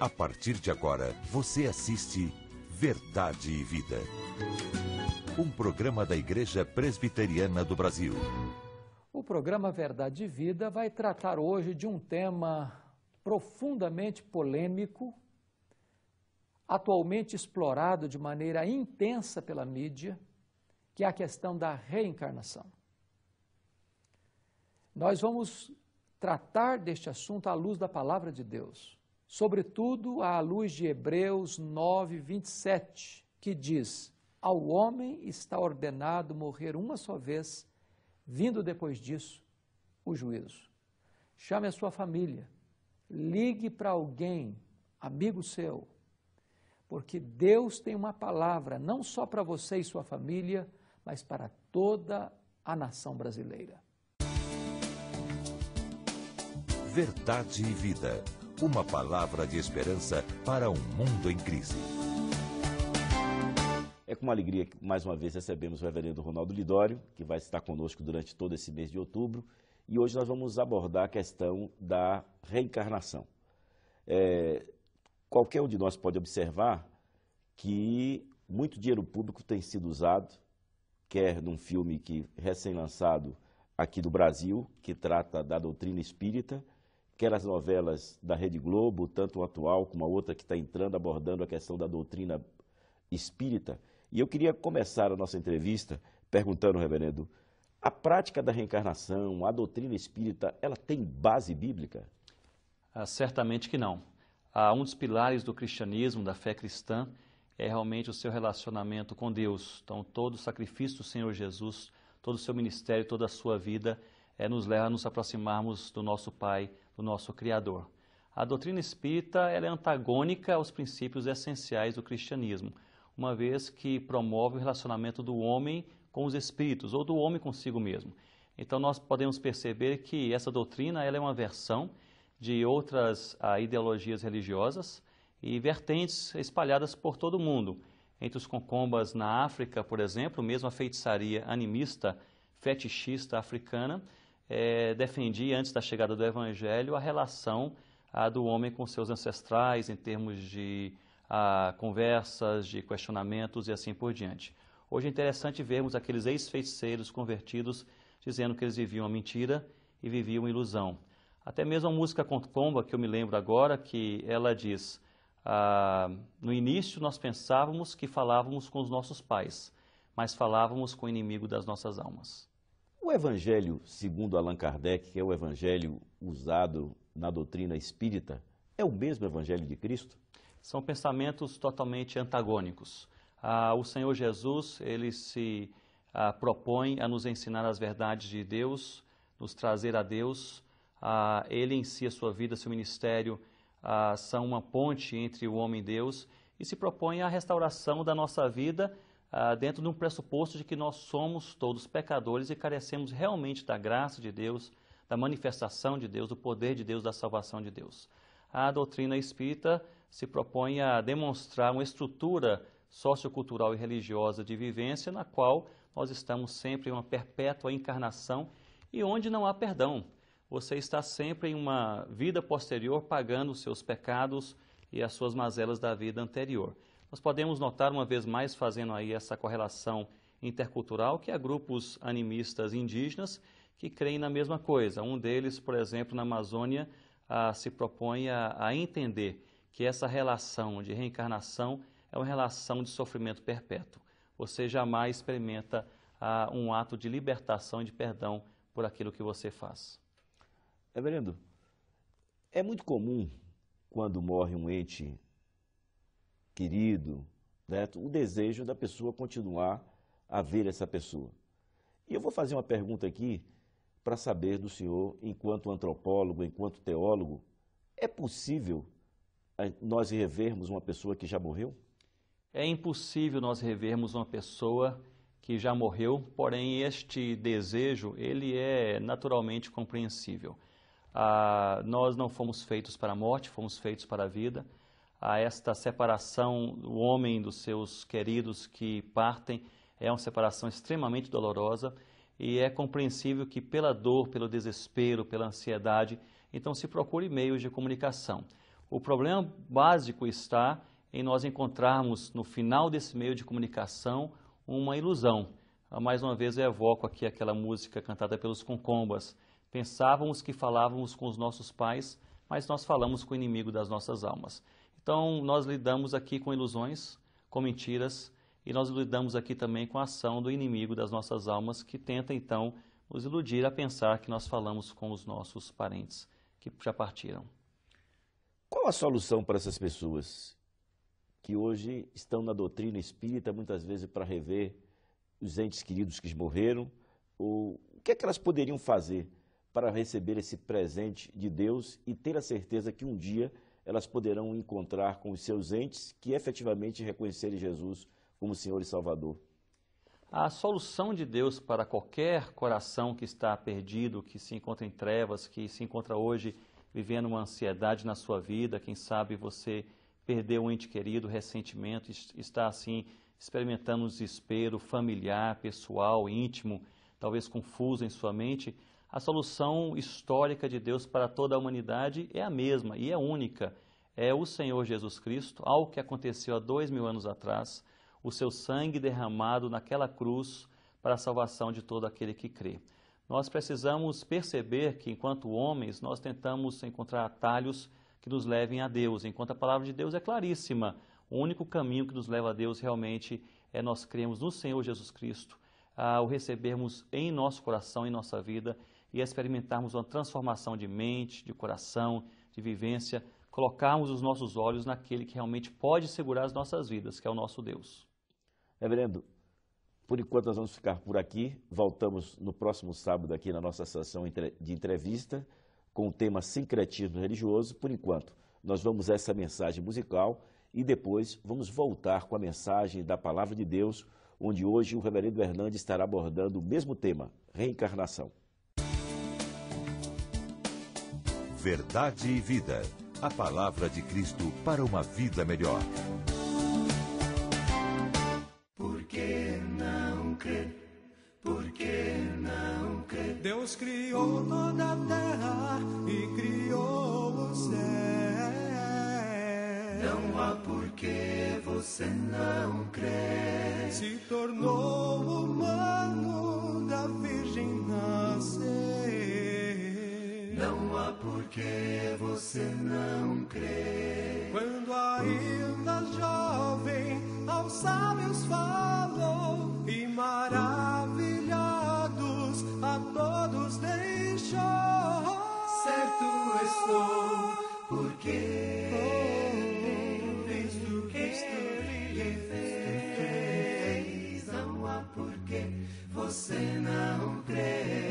A partir de agora, você assiste Verdade e Vida. Um programa da Igreja Presbiteriana do Brasil. O programa Verdade e Vida vai tratar hoje de um tema profundamente polêmico, atualmente explorado de maneira intensa pela mídia, que é a questão da reencarnação. Nós vamos tratar deste assunto à luz da palavra de Deus sobretudo à luz de Hebreus 9, 27, que diz: Ao homem está ordenado morrer uma só vez, vindo depois disso o juízo. Chame a sua família, ligue para alguém, amigo seu, porque Deus tem uma palavra não só para você e sua família, mas para toda a nação brasileira. Verdade e vida uma palavra de esperança para um mundo em crise. É com uma alegria que mais uma vez recebemos o reverendo Ronaldo Lidório, que vai estar conosco durante todo esse mês de outubro, e hoje nós vamos abordar a questão da reencarnação. É, qualquer um de nós pode observar que muito dinheiro público tem sido usado, quer num filme que recém-lançado aqui do Brasil, que trata da doutrina espírita, aquelas novelas da Rede Globo, tanto atual como a outra que está entrando, abordando a questão da doutrina espírita. E eu queria começar a nossa entrevista perguntando, reverendo, a prática da reencarnação, a doutrina espírita, ela tem base bíblica? Ah, certamente que não. Ah, um dos pilares do cristianismo, da fé cristã, é realmente o seu relacionamento com Deus. Então, todo o sacrifício do Senhor Jesus, todo o seu ministério, toda a sua vida, é, nos leva a nos aproximarmos do nosso Pai, do nosso Criador. A doutrina espírita é antagônica aos princípios essenciais do cristianismo, uma vez que promove o relacionamento do homem com os espíritos ou do homem consigo mesmo. Então nós podemos perceber que essa doutrina ela é uma versão de outras ah, ideologias religiosas e vertentes espalhadas por todo o mundo. Entre os concombas na África, por exemplo, mesmo a feitiçaria animista, fetichista africana, é, defendi, antes da chegada do Evangelho, a relação a, do homem com seus ancestrais, em termos de a, conversas, de questionamentos e assim por diante. Hoje é interessante vermos aqueles ex-feiticeiros convertidos dizendo que eles viviam a mentira e viviam uma ilusão. Até mesmo a música Contomba, que eu me lembro agora, que ela diz: ah, No início nós pensávamos que falávamos com os nossos pais, mas falávamos com o inimigo das nossas almas. O evangelho, segundo Allan Kardec, que é o evangelho usado na doutrina espírita, é o mesmo evangelho de Cristo? São pensamentos totalmente antagônicos. Ah, o Senhor Jesus, ele se ah, propõe a nos ensinar as verdades de Deus, nos trazer a Deus. Ah, ele em si, a sua vida, seu ministério, ah, são uma ponte entre o homem e Deus e se propõe à restauração da nossa vida ah, dentro de um pressuposto de que nós somos todos pecadores e carecemos realmente da graça de Deus, da manifestação de Deus, do poder de Deus, da salvação de Deus. A doutrina espírita se propõe a demonstrar uma estrutura sociocultural e religiosa de vivência na qual nós estamos sempre em uma perpétua encarnação e onde não há perdão. Você está sempre em uma vida posterior pagando os seus pecados e as suas mazelas da vida anterior. Nós podemos notar, uma vez mais, fazendo aí essa correlação intercultural, que há grupos animistas indígenas que creem na mesma coisa. Um deles, por exemplo, na Amazônia, se propõe a, a entender que essa relação de reencarnação é uma relação de sofrimento perpétuo. Você jamais experimenta um ato de libertação e de perdão por aquilo que você faz. Reverendo, é muito comum, quando morre um ente querido, o né, desejo da pessoa continuar a ver essa pessoa. E eu vou fazer uma pergunta aqui para saber do senhor, enquanto antropólogo, enquanto teólogo, é possível eh, nós revermos uma pessoa que já morreu? É impossível nós revermos uma pessoa que já morreu, porém este desejo, ele é naturalmente compreensível. Ah, nós não fomos feitos para a morte, fomos feitos para a vida a esta separação do homem dos seus queridos que partem, é uma separação extremamente dolorosa e é compreensível que pela dor, pelo desespero, pela ansiedade, então se procure meios de comunicação. O problema básico está em nós encontrarmos no final desse meio de comunicação uma ilusão. Mais uma vez eu evoco aqui aquela música cantada pelos Concombas. Pensávamos que falávamos com os nossos pais, mas nós falamos com o inimigo das nossas almas. Então, nós lidamos aqui com ilusões, com mentiras, e nós lidamos aqui também com a ação do inimigo das nossas almas, que tenta então nos iludir a pensar que nós falamos com os nossos parentes que já partiram. Qual a solução para essas pessoas que hoje estão na doutrina espírita, muitas vezes para rever os entes queridos que morreram? Ou, o que é que elas poderiam fazer para receber esse presente de Deus e ter a certeza que um dia elas poderão encontrar com os seus entes que efetivamente reconhecerem Jesus como Senhor e Salvador. A solução de Deus para qualquer coração que está perdido, que se encontra em trevas, que se encontra hoje vivendo uma ansiedade na sua vida, quem sabe você perdeu um ente querido ressentimento, está assim experimentando um desespero familiar, pessoal, íntimo, talvez confuso em sua mente, a solução histórica de Deus para toda a humanidade é a mesma e é única. É o Senhor Jesus Cristo, algo que aconteceu há dois mil anos atrás, o seu sangue derramado naquela cruz para a salvação de todo aquele que crê. Nós precisamos perceber que, enquanto homens, nós tentamos encontrar atalhos que nos levem a Deus, enquanto a palavra de Deus é claríssima. O único caminho que nos leva a Deus realmente é nós cremos no Senhor Jesus Cristo, ao recebermos em nosso coração, em nossa vida e experimentarmos uma transformação de mente, de coração, de vivência, colocarmos os nossos olhos naquele que realmente pode segurar as nossas vidas, que é o nosso Deus. Reverendo, por enquanto nós vamos ficar por aqui. Voltamos no próximo sábado aqui na nossa sessão de entrevista com o tema sincretismo religioso. Por enquanto, nós vamos a essa mensagem musical e depois vamos voltar com a mensagem da palavra de Deus, onde hoje o reverendo Hernandes estará abordando o mesmo tema, reencarnação. Verdade e Vida. A palavra de Cristo para uma vida melhor. Por que não crer? Por que não crer? Deus criou toda a terra e criou o céu. Não há por que você não crer. Se tornou humano da Virgem nascer porque você não crê. Quando ainda jovem, aos sábios falou e maravilhados a todos deixou. Certo estou, porque fez o que ele fez. Não há porquê você não crê.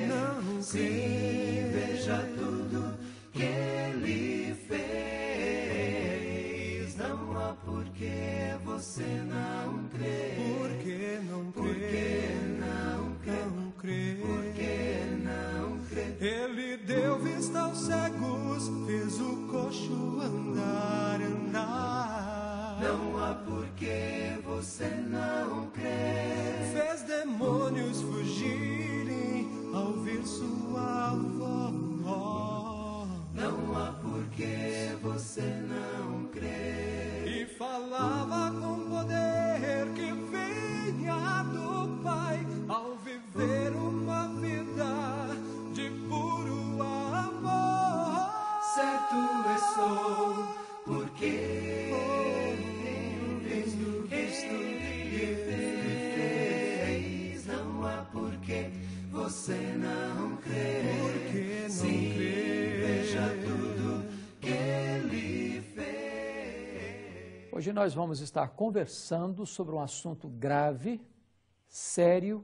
você não crê? Por que não crê? Por que não crê? Não crê? Por que não crê? Ele deu vista aos cegos, fez o coxo andar, andar. Não há por que você não crê. Fez demônios fugirem ao ouvir sua voz. Não há por que você não crê. E falava Hoje nós vamos estar conversando sobre um assunto grave, sério,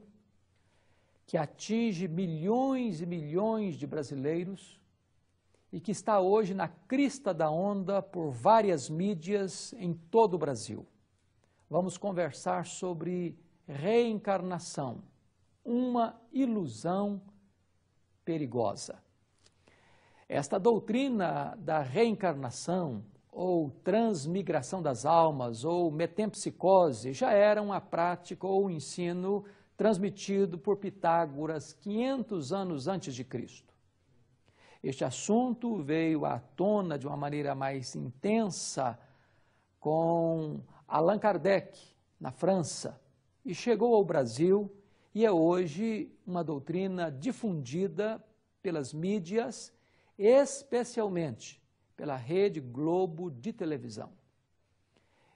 que atinge milhões e milhões de brasileiros e que está hoje na crista da onda por várias mídias em todo o Brasil. Vamos conversar sobre reencarnação, uma ilusão perigosa. Esta doutrina da reencarnação ou transmigração das almas, ou metempsicose, já era uma prática ou um ensino transmitido por Pitágoras 500 anos antes de Cristo. Este assunto veio à tona de uma maneira mais intensa com Allan Kardec, na França, e chegou ao Brasil e é hoje uma doutrina difundida pelas mídias, especialmente pela Rede Globo de televisão.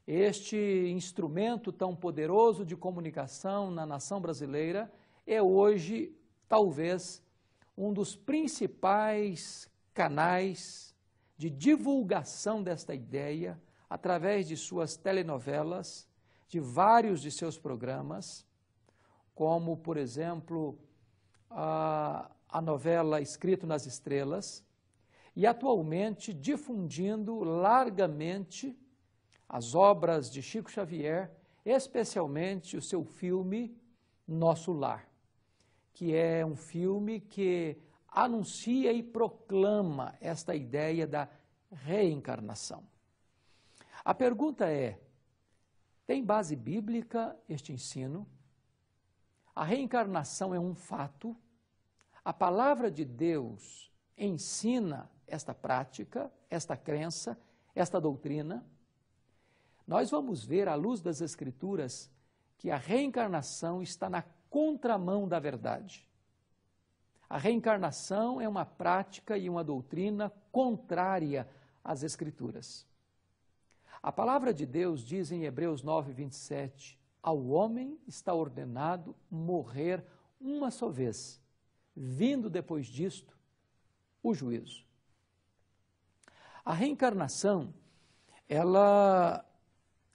Este instrumento tão poderoso de comunicação na nação brasileira é hoje, talvez, um dos principais canais de divulgação desta ideia através de suas telenovelas, de vários de seus programas, como, por exemplo, a, a novela Escrito nas Estrelas, e atualmente difundindo largamente as obras de Chico Xavier, especialmente o seu filme Nosso Lar, que é um filme que anuncia e proclama esta ideia da reencarnação. A pergunta é: tem base bíblica este ensino? A reencarnação é um fato? A palavra de Deus ensina esta prática, esta crença, esta doutrina, nós vamos ver, à luz das Escrituras, que a reencarnação está na contramão da verdade. A reencarnação é uma prática e uma doutrina contrária às Escrituras. A palavra de Deus diz em Hebreus 9, 27, ao homem está ordenado morrer uma só vez, vindo depois disto o juízo. A reencarnação, ela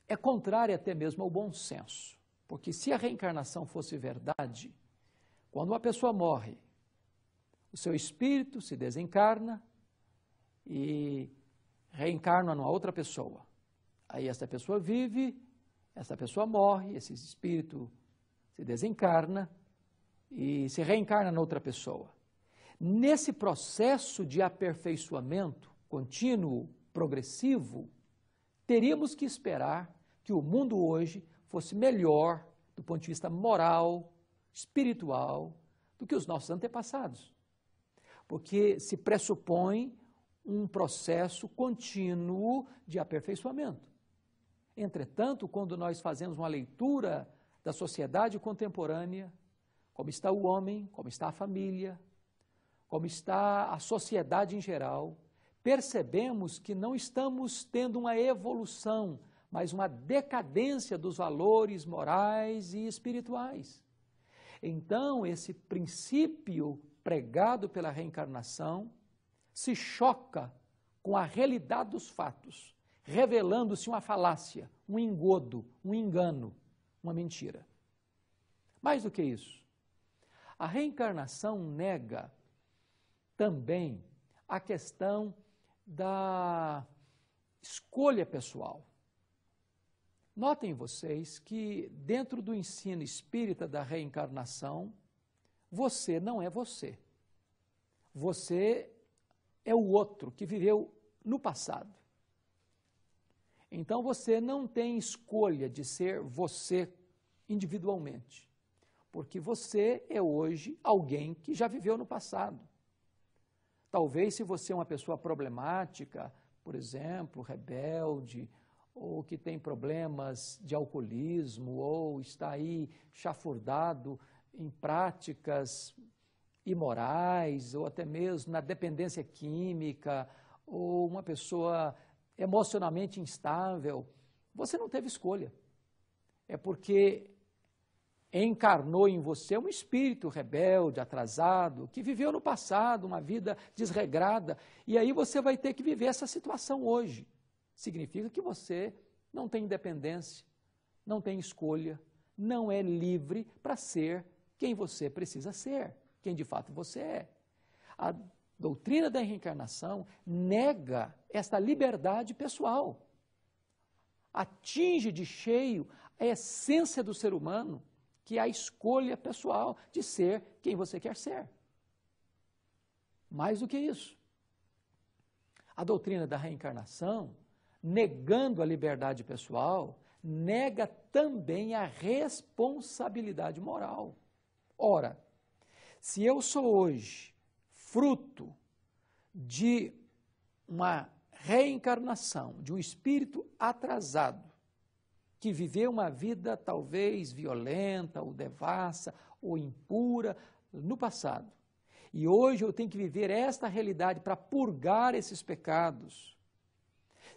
é contrária até mesmo ao bom senso. Porque se a reencarnação fosse verdade, quando uma pessoa morre, o seu espírito se desencarna e reencarna numa outra pessoa. Aí essa pessoa vive, essa pessoa morre, esse espírito se desencarna e se reencarna noutra pessoa. Nesse processo de aperfeiçoamento, contínuo, progressivo, teríamos que esperar que o mundo hoje fosse melhor do ponto de vista moral, espiritual, do que os nossos antepassados. Porque se pressupõe um processo contínuo de aperfeiçoamento. Entretanto, quando nós fazemos uma leitura da sociedade contemporânea, como está o homem, como está a família, como está a sociedade em geral, percebemos que não estamos tendo uma evolução, mas uma decadência dos valores morais e espirituais. Então, esse princípio pregado pela reencarnação se choca com a realidade dos fatos, revelando-se uma falácia, um engodo, um engano, uma mentira. Mais do que isso, a reencarnação nega também a questão da escolha pessoal. Notem vocês que, dentro do ensino espírita da reencarnação, você não é você. Você é o outro que viveu no passado. Então você não tem escolha de ser você individualmente, porque você é hoje alguém que já viveu no passado. Talvez se você é uma pessoa problemática, por exemplo, rebelde, ou que tem problemas de alcoolismo, ou está aí chafurdado em práticas imorais, ou até mesmo na dependência química, ou uma pessoa emocionalmente instável, você não teve escolha. É porque encarnou em você um espírito rebelde, atrasado, que viveu no passado uma vida desregrada, e aí você vai ter que viver essa situação hoje. Significa que você não tem independência, não tem escolha, não é livre para ser quem você precisa ser, quem de fato você é. A doutrina da reencarnação nega esta liberdade pessoal. Atinge de cheio a essência do ser humano que é a escolha pessoal de ser quem você quer ser. Mais do que isso, a doutrina da reencarnação, negando a liberdade pessoal, nega também a responsabilidade moral. Ora, se eu sou hoje fruto de uma reencarnação de um espírito atrasado, que viveu uma vida talvez violenta ou devassa ou impura no passado. E hoje eu tenho que viver esta realidade para purgar esses pecados.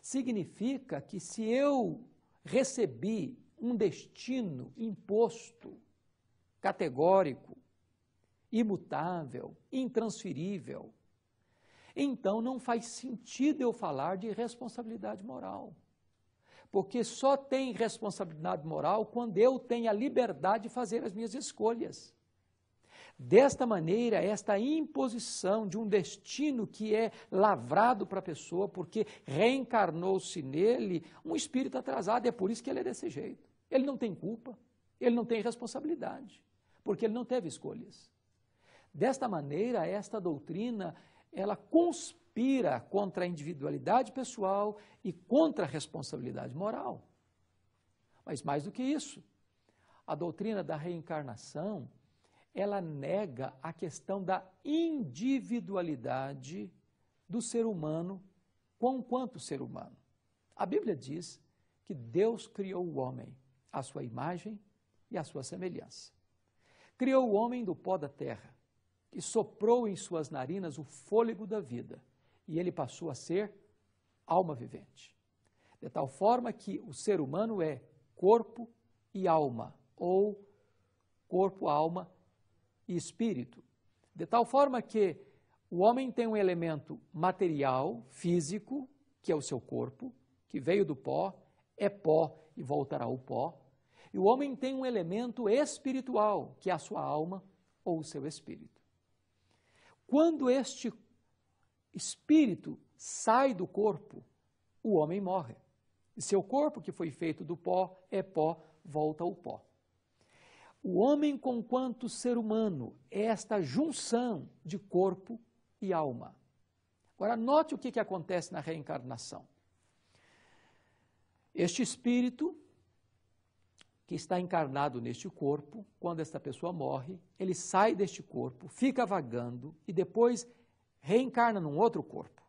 Significa que se eu recebi um destino imposto, categórico, imutável, intransferível, então não faz sentido eu falar de responsabilidade moral porque só tem responsabilidade moral quando eu tenho a liberdade de fazer as minhas escolhas. Desta maneira, esta imposição de um destino que é lavrado para a pessoa, porque reencarnou-se nele um espírito atrasado, é por isso que ele é desse jeito. Ele não tem culpa, ele não tem responsabilidade, porque ele não teve escolhas. Desta maneira, esta doutrina, ela conspira conspira contra a individualidade pessoal e contra a responsabilidade moral. Mas mais do que isso, a doutrina da reencarnação, ela nega a questão da individualidade do ser humano quanto ser humano. A Bíblia diz que Deus criou o homem à sua imagem e à sua semelhança. Criou o homem do pó da terra e soprou em suas narinas o fôlego da vida e ele passou a ser alma vivente. De tal forma que o ser humano é corpo e alma, ou corpo, alma e espírito. De tal forma que o homem tem um elemento material, físico, que é o seu corpo, que veio do pó, é pó e voltará ao pó. E o homem tem um elemento espiritual, que é a sua alma ou o seu espírito. Quando este espírito sai do corpo, o homem morre. E seu corpo, que foi feito do pó, é pó, volta ao pó. O homem, conquanto ser humano, é esta junção de corpo e alma. Agora, note o que, que acontece na reencarnação. Este espírito, que está encarnado neste corpo, quando esta pessoa morre, ele sai deste corpo, fica vagando e depois reencarna num outro corpo.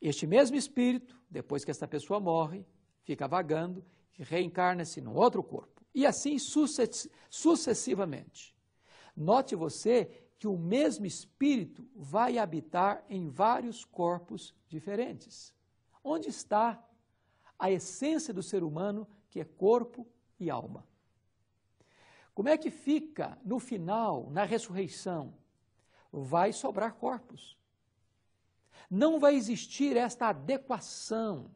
Este mesmo espírito, depois que esta pessoa morre, fica vagando e reencarna-se num outro corpo. E assim sucessivamente. Note você que o mesmo espírito vai habitar em vários corpos diferentes. Onde está a essência do ser humano, que é corpo e alma? Como é que fica no final, na ressurreição, vai sobrar corpos. Não vai existir esta adequação,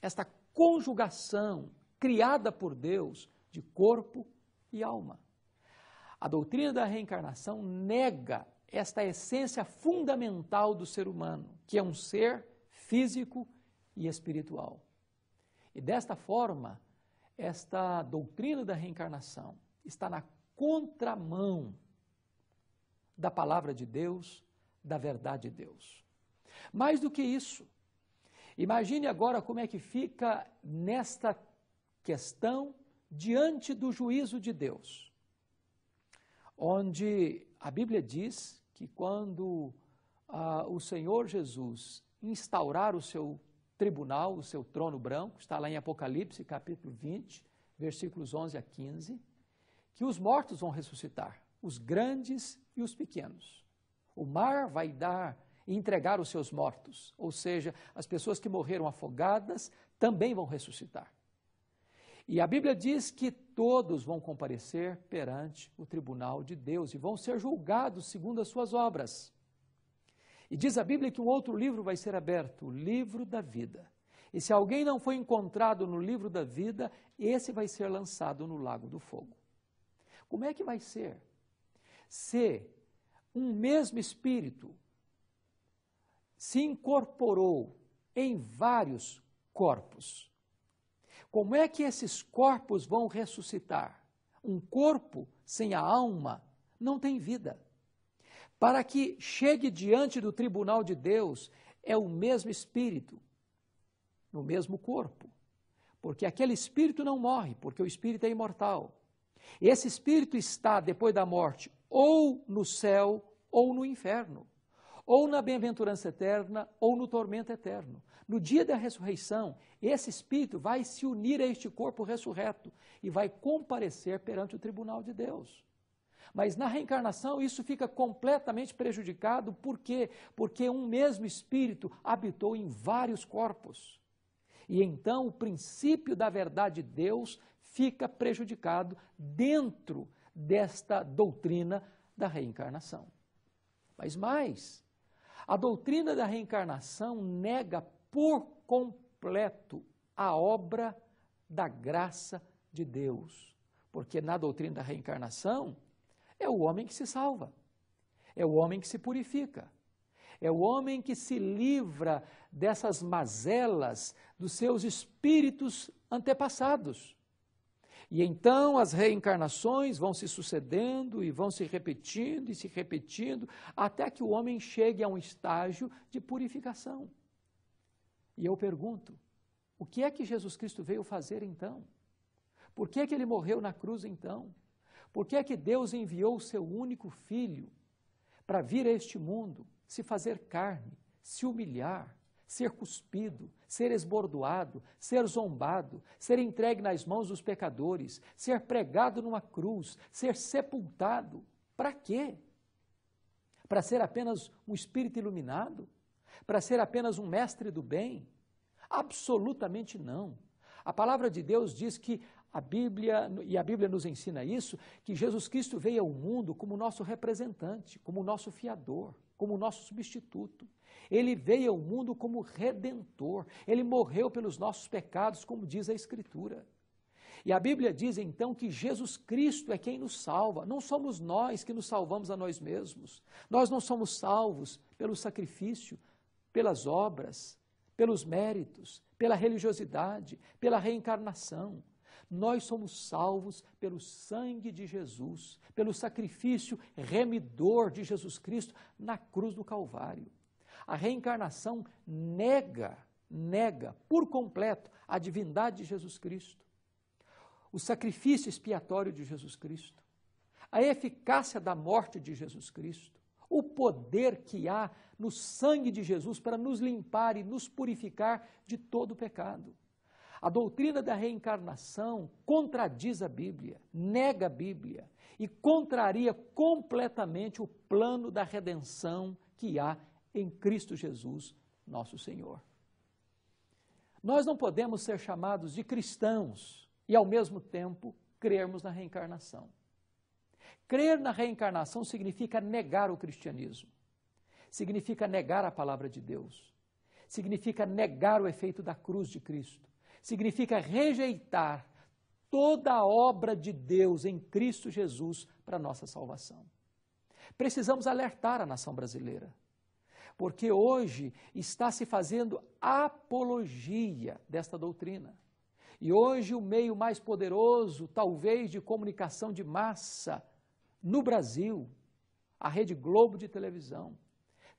esta conjugação criada por Deus de corpo e alma. A doutrina da reencarnação nega esta essência fundamental do ser humano, que é um ser físico e espiritual. E desta forma, esta doutrina da reencarnação está na contramão da palavra de Deus, da verdade de Deus. Mais do que isso, imagine agora como é que fica nesta questão diante do juízo de Deus, onde a Bíblia diz que quando ah, o Senhor Jesus instaurar o seu tribunal, o seu trono branco, está lá em Apocalipse capítulo 20, versículos 11 a 15, que os mortos vão ressuscitar os grandes e os pequenos. O mar vai dar e entregar os seus mortos, ou seja, as pessoas que morreram afogadas também vão ressuscitar. E a Bíblia diz que todos vão comparecer perante o tribunal de Deus e vão ser julgados segundo as suas obras. E diz a Bíblia que um outro livro vai ser aberto, o livro da vida. E se alguém não foi encontrado no livro da vida, esse vai ser lançado no lago do fogo. Como é que vai ser? se um mesmo espírito se incorporou em vários corpos. Como é que esses corpos vão ressuscitar? Um corpo sem a alma não tem vida. Para que chegue diante do tribunal de Deus, é o mesmo espírito, no mesmo corpo. Porque aquele espírito não morre, porque o espírito é imortal. Esse espírito está, depois da morte, ou no céu ou no inferno, ou na bem-aventurança eterna ou no tormento eterno. No dia da ressurreição, esse espírito vai se unir a este corpo ressurreto e vai comparecer perante o tribunal de Deus. Mas na reencarnação isso fica completamente prejudicado, por quê? Porque um mesmo espírito habitou em vários corpos. E então o princípio da verdade de Deus fica prejudicado dentro desta doutrina da reencarnação. Mas mais, a doutrina da reencarnação nega por completo a obra da graça de Deus. Porque na doutrina da reencarnação é o homem que se salva, é o homem que se purifica, é o homem que se livra dessas mazelas dos seus espíritos antepassados. E então as reencarnações vão se sucedendo e vão se repetindo e se repetindo, até que o homem chegue a um estágio de purificação. E eu pergunto: o que é que Jesus Cristo veio fazer então? Por que é que ele morreu na cruz então? Por que é que Deus enviou o seu único filho para vir a este mundo, se fazer carne, se humilhar, ser cuspido, ser esbordoado, ser zombado, ser entregue nas mãos dos pecadores, ser pregado numa cruz, ser sepultado. Para quê? Para ser apenas um espírito iluminado? Para ser apenas um mestre do bem? Absolutamente não. A palavra de Deus diz que a Bíblia, e a Bíblia nos ensina isso, que Jesus Cristo veio ao mundo como nosso representante, como nosso fiador como nosso substituto. Ele veio ao mundo como redentor. Ele morreu pelos nossos pecados, como diz a Escritura. E a Bíblia diz então que Jesus Cristo é quem nos salva, não somos nós que nos salvamos a nós mesmos. Nós não somos salvos pelo sacrifício, pelas obras, pelos méritos, pela religiosidade, pela reencarnação. Nós somos salvos pelo sangue de Jesus, pelo sacrifício remidor de Jesus Cristo na cruz do Calvário. A reencarnação nega, nega por completo a divindade de Jesus Cristo, o sacrifício expiatório de Jesus Cristo, a eficácia da morte de Jesus Cristo, o poder que há no sangue de Jesus para nos limpar e nos purificar de todo pecado. A doutrina da reencarnação contradiz a Bíblia, nega a Bíblia e contraria completamente o plano da redenção que há em Cristo Jesus, nosso Senhor. Nós não podemos ser chamados de cristãos e, ao mesmo tempo, crermos na reencarnação. Crer na reencarnação significa negar o cristianismo, significa negar a palavra de Deus, significa negar o efeito da cruz de Cristo, significa rejeitar toda a obra de Deus em Cristo Jesus para nossa salvação. Precisamos alertar a nação brasileira, porque hoje está se fazendo apologia desta doutrina. E hoje o meio mais poderoso, talvez, de comunicação de massa no Brasil, a Rede Globo de televisão,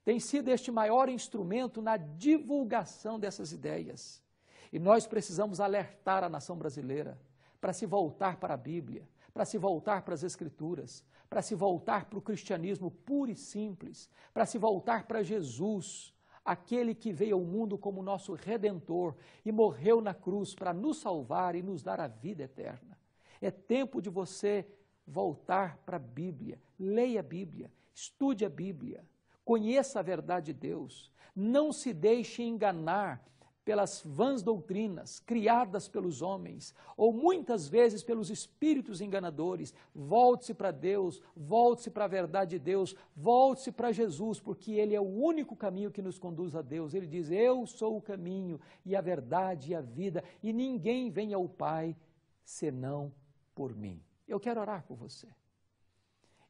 tem sido este maior instrumento na divulgação dessas ideias. E nós precisamos alertar a nação brasileira para se voltar para a Bíblia, para se voltar para as Escrituras, para se voltar para o cristianismo puro e simples, para se voltar para Jesus, aquele que veio ao mundo como nosso redentor e morreu na cruz para nos salvar e nos dar a vida eterna. É tempo de você voltar para a Bíblia, leia a Bíblia, estude a Bíblia, conheça a verdade de Deus, não se deixe enganar pelas vãs doutrinas criadas pelos homens, ou muitas vezes pelos espíritos enganadores. Volte-se para Deus, volte-se para a verdade de Deus, volte-se para Jesus, porque Ele é o único caminho que nos conduz a Deus. Ele diz: Eu sou o caminho e a verdade e a vida, e ninguém vem ao Pai senão por mim. Eu quero orar por você.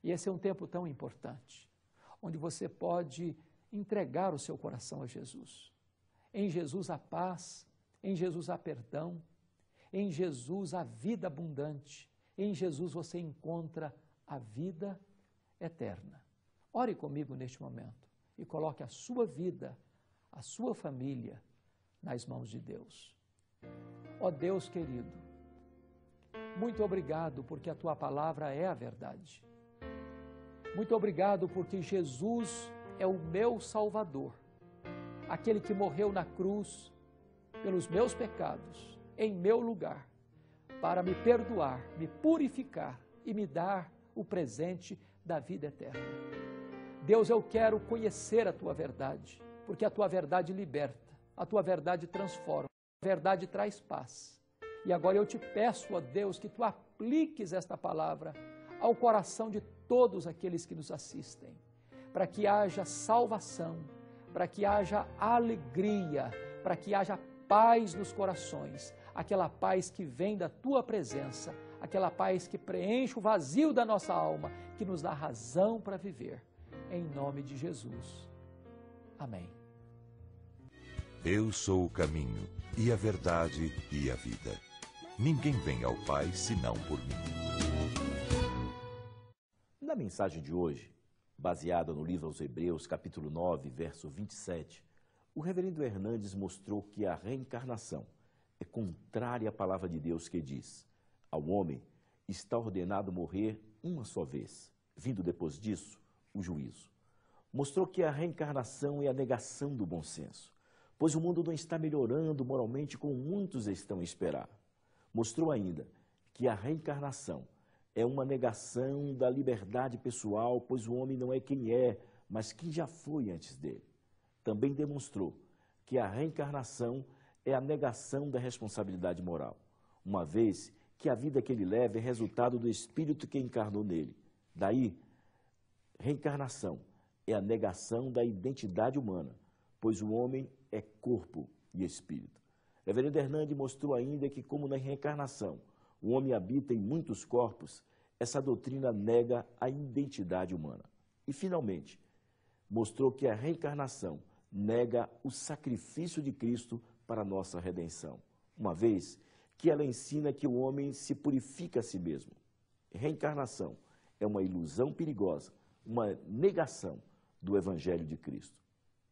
E esse é um tempo tão importante, onde você pode entregar o seu coração a Jesus em Jesus há paz, em Jesus há perdão, em Jesus há vida abundante, em Jesus você encontra a vida eterna. Ore comigo neste momento e coloque a sua vida, a sua família nas mãos de Deus. Ó oh Deus querido, muito obrigado porque a tua palavra é a verdade. Muito obrigado porque Jesus é o meu Salvador aquele que morreu na cruz pelos meus pecados, em meu lugar, para me perdoar, me purificar e me dar o presente da vida eterna. Deus, eu quero conhecer a tua verdade, porque a tua verdade liberta, a tua verdade transforma, a verdade traz paz. E agora eu te peço, ó Deus, que tu apliques esta palavra ao coração de todos aqueles que nos assistem, para que haja salvação para que haja alegria, para que haja paz nos corações, aquela paz que vem da tua presença, aquela paz que preenche o vazio da nossa alma, que nos dá razão para viver. Em nome de Jesus. Amém. Eu sou o caminho, e a verdade, e a vida. Ninguém vem ao Pai senão por mim. Na mensagem de hoje, baseado no livro aos Hebreus, capítulo 9, verso 27, o reverendo Hernandes mostrou que a reencarnação é contrária à palavra de Deus que diz: ao homem está ordenado morrer uma só vez, vindo depois disso o juízo. Mostrou que a reencarnação é a negação do bom senso, pois o mundo não está melhorando moralmente como muitos estão a esperar. Mostrou ainda que a reencarnação é uma negação da liberdade pessoal, pois o homem não é quem é, mas quem já foi antes dele. Também demonstrou que a reencarnação é a negação da responsabilidade moral, uma vez que a vida que ele leva é resultado do espírito que encarnou nele. Daí, reencarnação é a negação da identidade humana, pois o homem é corpo e espírito. Reverendo Hernandes mostrou ainda que, como na reencarnação, o homem habita em muitos corpos, essa doutrina nega a identidade humana. E, finalmente, mostrou que a reencarnação nega o sacrifício de Cristo para a nossa redenção, uma vez que ela ensina que o homem se purifica a si mesmo. Reencarnação é uma ilusão perigosa, uma negação do Evangelho de Cristo.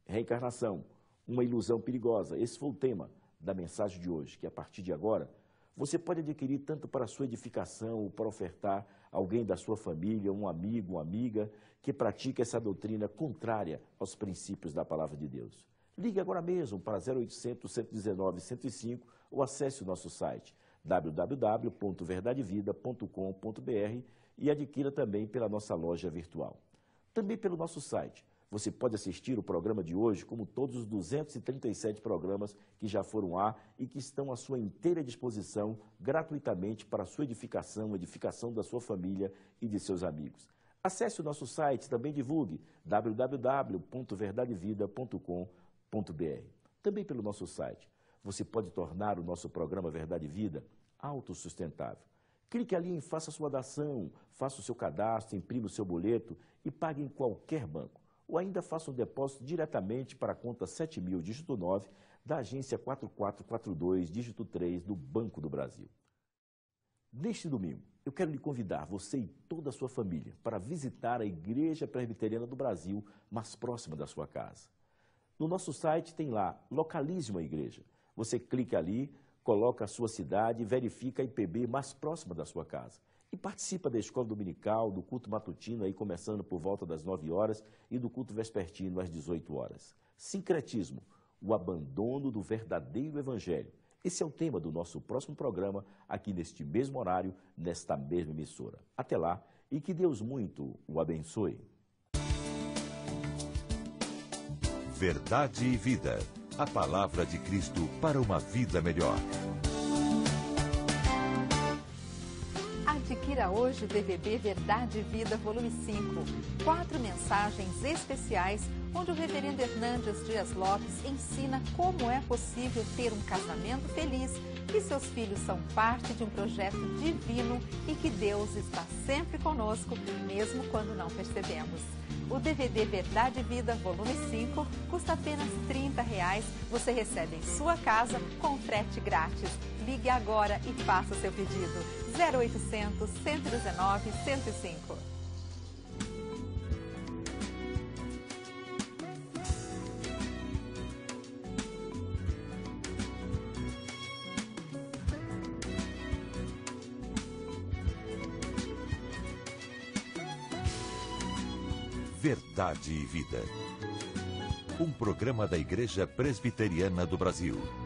Reencarnação, uma ilusão perigosa. Esse foi o tema da mensagem de hoje, que a partir de agora você pode adquirir tanto para sua edificação ou para ofertar alguém da sua família, um amigo, uma amiga, que pratica essa doutrina contrária aos princípios da palavra de Deus. Ligue agora mesmo para 0800 119 105 ou acesse o nosso site www.verdadevida.com.br e adquira também pela nossa loja virtual. Também pelo nosso site você pode assistir o programa de hoje, como todos os 237 programas que já foram há e que estão à sua inteira disposição, gratuitamente, para a sua edificação, edificação da sua família e de seus amigos. Acesse o nosso site, também divulgue www.verdadevida.com.br. Também pelo nosso site, você pode tornar o nosso programa Verdade e Vida autossustentável. Clique ali em Faça Sua Dação, faça o seu cadastro, imprima o seu boleto e pague em qualquer banco ou ainda faça um depósito diretamente para a conta 7000, dígito 9, da agência 4442, dígito 3 do Banco do Brasil. Neste domingo, eu quero lhe convidar, você e toda a sua família, para visitar a Igreja Presbiteriana do Brasil, mais próxima da sua casa. No nosso site tem lá, localize uma igreja. Você clica ali, coloca a sua cidade e verifica a IPB mais próxima da sua casa e participa da escola dominical, do culto matutino, aí começando por volta das 9 horas, e do culto vespertino às 18 horas. Sincretismo, o abandono do verdadeiro evangelho. Esse é o tema do nosso próximo programa, aqui neste mesmo horário, nesta mesma emissora. Até lá e que Deus muito o abençoe. Verdade e vida. A palavra de Cristo para uma vida melhor. Confira hoje o DVB Verdade e Vida, volume 5. Quatro mensagens especiais onde o reverendo Hernandes Dias Lopes ensina como é possível ter um casamento feliz, que seus filhos são parte de um projeto divino e que Deus está sempre conosco, mesmo quando não percebemos. O DVD Verdade e Vida, volume 5, custa apenas R$ 30. Reais. Você recebe em sua casa com frete grátis. Ligue agora e faça seu pedido. 0800 119 105. Verdade e Vida. Um programa da Igreja Presbiteriana do Brasil.